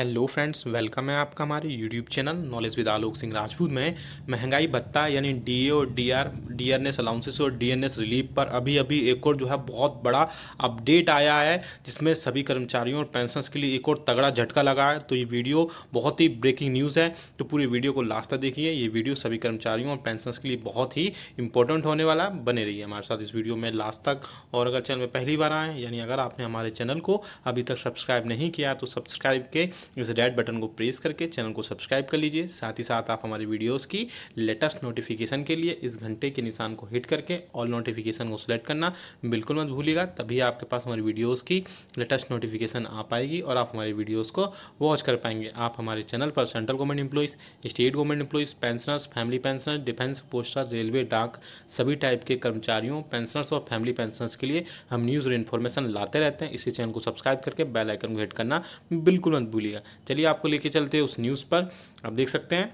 hello friends welcome है आपका हमारे YouTube channel knowledge with Alok Singh Rajput में महंगाई भत्ता यानी D D R D N S allowances और डी एन एस रिलीफ पर अभी अभी एक और जो है बहुत बड़ा अपडेट आया है जिसमें सभी कर्मचारियों और पेंशनर्स के लिए एक और तगड़ा झटका लगा है तो ये वीडियो बहुत ही ब्रेकिंग न्यूज़ है तो पूरी वीडियो को लास्ट तक देखिए ये वीडियो सभी कर्मचारियों और पेंशनर्स के लिए बहुत ही इंपॉर्टेंट होने वाला बने रही है हमारे साथ इस वीडियो में लास्ट तक और अगर चैनल में पहली बार आएँ यानी अगर आपने हमारे चैनल को अभी तक सब्सक्राइब नहीं किया तो सब्सक्राइब के इस रेड बटन को प्रेस करके चैनल को सब्सक्राइब कर लीजिए साथ ही साथ आप हमारे वीडियोज़ की लेटेस्ट नोटिफिकेशन के लिए इस घंटे के निशान को हिट करके ऑल नोटिफिकेशन को सिलेक्ट करना बिल्कुल मत भूलिएगा तभी आपके पास हमारी वीडियोज़ की लेटेस्ट नोटिफिकेशन आ पाएगी और आप हमारे वीडियोज़ को वॉच कर पाएंगे आप हमारे चैनल पर central government employees state government employees pensioners family pensioner defence postal railway डाक सभी टाइप के कर्मचारियों पेंशनर्स और फैमिली पेंशनर्स के लिए हम न्यूज़ और इन्फॉर्मेशन लाते रहते हैं इसी चैनल को सब्सक्राइब करके बेल आइकन को हिट करना बिल्कुल मत भूलिए दीजिएगा चलिए आपको लेके चलते हैं उस न्यूज़ पर आप देख सकते हैं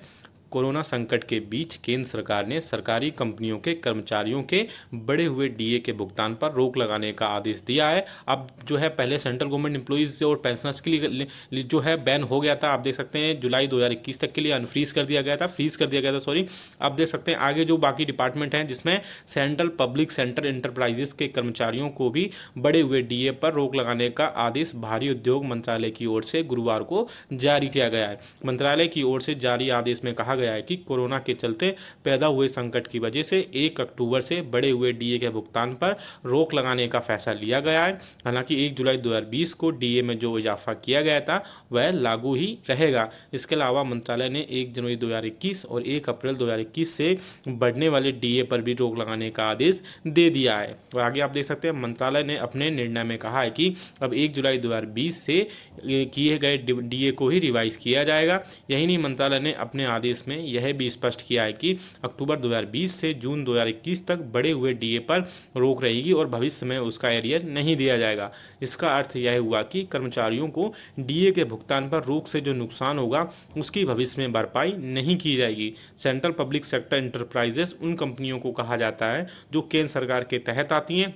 कोरोना संकट के बीच केंद्र सरकार ने सरकारी कंपनियों के कर्मचारियों के बढ़े हुए डीए के भुगतान पर रोक लगाने का आदेश दिया है अब जो है पहले सेंट्रल गवर्नमेंट एम्प्लॉयज़ और पेंशनर्स के लिए जो है बैन हो गया था आप देख सकते हैं जुलाई 2021 तक के लिए अनफ्रीज कर दिया गया था फ्रीज कर दिया गया था सॉरी आप देख सकते हैं आगे जो बाकी डिपार्टमेंट हैं जिसमें सेंट्रल पब्लिक सेंटर इंटरप्राइजेस के कर्मचारियों को भी बढ़े हुए डीए पर रोक लगाने का आदेश भारी उद्योग मंत्रालय की ओर से गुरुवार को जारी किया गया है मंत्रालय की ओर से जारी आदेश में कहा गया गया है कि कोरोना के चलते पैदा हुए संकट की वजह से एक अक्टूबर से बढ़े हुए डीए के भुगतान पर रोक लगाने का फैसला लिया गया है हालांकि एक जुलाई 2020 को डीए में जो इजाफा किया गया था वह लागू ही रहेगा इसके अलावा मंत्रालय ने एक जनवरी दो और एक अप्रैल दो से बढ़ने वाले डीए पर भी रोक लगाने का आदेश दे दिया है और आगे आप देख सकते हैं मंत्रालय ने अपने निर्णय में कहा है कि अब एक जुलाई दो से किए गए डीए को ही रिवाइज किया जाएगा यही नहीं मंत्रालय ने अपने आदेश में यह भी स्पष्ट किया है कि अक्टूबर 2020 से जून 2021 तक बढ़े हुए डीए पर रोक रहेगी और भविष्य में उसका एरियर नहीं दिया जाएगा इसका अर्थ यह हुआ कि कर्मचारियों को डीए के भुगतान पर रोक से जो नुकसान होगा उसकी भविष्य में भरपाई नहीं की जाएगी सेंट्रल पब्लिक सेक्टर इंटरप्राइजेस उन कंपनियों को कहा जाता है जो केंद्र सरकार के तहत आती हैं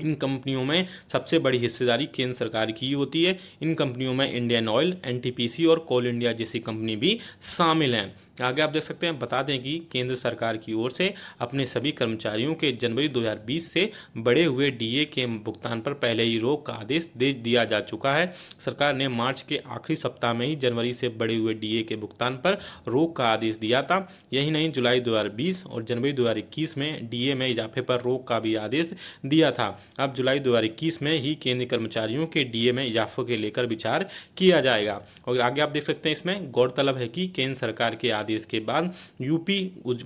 इन कंपनियों में सबसे बड़ी हिस्सेदारी केंद्र सरकार की ही होती है इन कंपनियों में इंडियन ऑयल एनटीपीसी और कोल इंडिया जैसी कंपनी भी शामिल हैं आगे आप देख सकते हैं बता दें कि केंद्र सरकार की ओर से अपने सभी कर्मचारियों के जनवरी 2020 से बढ़े हुए डीए के भुगतान पर पहले ही रोक का आदेश दे दिया जा चुका है सरकार ने मार्च के आखिरी सप्ताह में ही जनवरी से बढ़े हुए डीए के भुगतान पर रोक का आदेश दिया था यही नहीं जुलाई 2020 और जनवरी 2021 में डीए में इजाफे पर रोक का भी आदेश दिया था अब जुलाई दो में ही केंद्रीय कर्मचारियों के डीए में इजाफों के लेकर विचार किया जाएगा और आगे आप देख सकते हैं इसमें गौरतलब है कि केंद्र सरकार के आदेश के बाद यूपी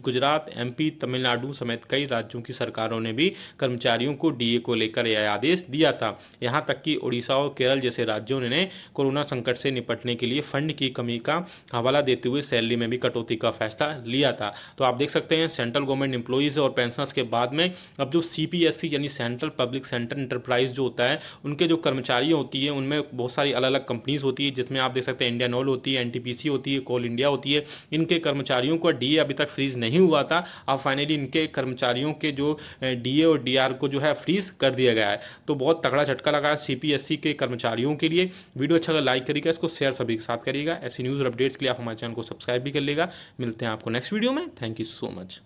गुजरात एमपी तमिलनाडु समेत कई राज्यों की सरकारों ने भी कर्मचारियों को डीए को लेकर यह आदेश दिया था यहां तक कि उड़ीसा और केरल जैसे राज्यों ने कोरोना संकट से निपटने के लिए फंड की कमी का हवाला देते हुए सैलरी में भी कटौती का फैसला लिया था तो आप देख सकते हैं सेंट्रल गवर्नमेंट एम्प्लॉयज़ और पेंशनर्स के बाद में अब जो सी यानी सेंट्रल पब्लिक सेंटर इंटरप्राइज जो होता है उनके जो कर्मचारी होती है उनमें बहुत सारी अलग अलग कंपनीज होती है जिसमें आप देख सकते हैं इंडियन ऑयल होती है एन होती है कोल इंडिया होती है इन उनके कर्मचारियों को डीए अभी तक फ्रीज नहीं हुआ था अब फाइनली इनके कर्मचारियों के जो डीए और डीआर को जो है फ्रीज कर दिया गया है तो बहुत तगड़ा झटका लगा सीपीएससी के कर्मचारियों के लिए वीडियो अच्छा लाइक करिएगा इसको शेयर सभी के साथ करिएगा ऐसी न्यूज़ अपडेट्स के लिए आप हमारे चैनल को सब्सक्राइब भी कर लेगा मिलते हैं आपको नेक्स्ट वीडियो में थैंक यू सो मच